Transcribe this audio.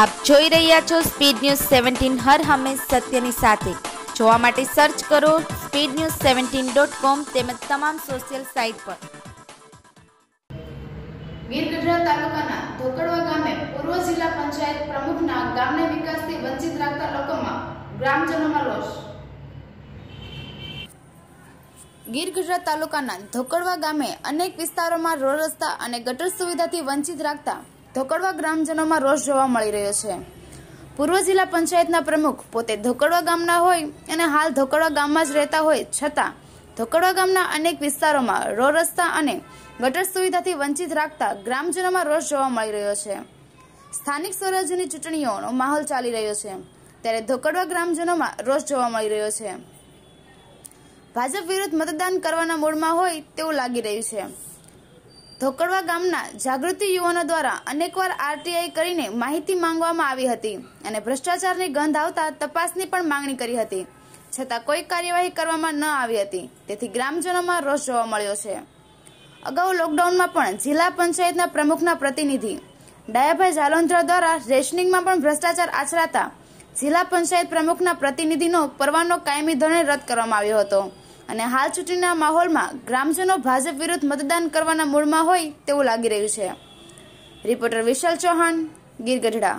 આપ જોઈ રહ્યા છો સ્પીડ ન્યૂઝ સેવન્ટીન હર હંમેશ સત્યની સાથે જોવા માટે સર્ચ કરો speed news seventeen dot com તેમજ તમામ સોશિયલ સાઇટ પર ગીર તાલુકાના ધોકડવા ગામે પૂર્વ જિલ્લા પંચાયત પ્રમુખના ગામને વિકાસથી વંચિત રાખતા લોકોમાં ગ્રામજનોમાં રોષ ગીર ગઢડા તાલુકાના ધોકડવા ગામે અનેક વિસ્તારોમાં રોડ રસ્તા અને ગટર સુવિધાથી વંચિત રાખતા ધોકડવા ગ્રામજનોમાં રોષ જોવા મળી રહ્યો છે પૂર્વ જિલ્લા પંચાયતના પ્રમુખ પોતે ધોકડવા ગામના હોય અને હાલ ધોકડવા ગામમાં જ રહેતા હોય છતાં ધોકડવા ગામના અનેક વિસ્તારોમાં રો રસ્તા અને ગટર સુવિધાથી વંચિત રાખતા ગ્રામજનોમાં રોષ જોવા મળી રહ્યો છે સ્થાનિક સ્વરાજ્યની ચૂંટણીઓનો માહોલ ચાલી રહ્યો છે ત્યારે ધોકડવા ગ્રામજનોમાં રોષ જોવા મળી રહ્યો છે ભાજપ વિરુદ્ધ મતદાન કરવાના મૂડમાં હોય તેવું લાગી રહ્યું છે ધોકડવા ગામના જાગૃતિ યુવાનો દ્વારા અનેકવાર આરટીઆઈ કરીને માહિતી માંગવામાં આવી હતી અને ભ્રષ્ટાચારની ગંધ આવતા તપાસની પણ માંગણી કરી હતી છતાં કોઈ કાર્યવાહી કરવામાં ન આવી હતી તેથી ગ્રામજનોમાં રોષ જોવા મળ્યો છે અગાઉ લોકડાઉનમાં પણ જિલ્લા પંચાયતના પ્રમુખના પ્રતિનિધિ ડાયાભાઈ ઝાલોંદ્રા દ્વારા રેશનિંગમાં પણ ભ્રષ્ટાચાર આચરાતા જિલ્લા પંચાયત પ્રમુખના પ્રતિનિધિનો પરવાનો કાયમી ધોરણે રદ કરવામાં આવ્યો હતો અને હાલ ચૂંટણીના માહોલમાં ગ્રામજનો ભાજપ વિરુદ્ધ મતદાન કરવાના મૂડમાં હોય તેવું લાગી રહ્યું છે રિપોર્ટર વિશાલ ચૌહાણ ગીર ગઢડા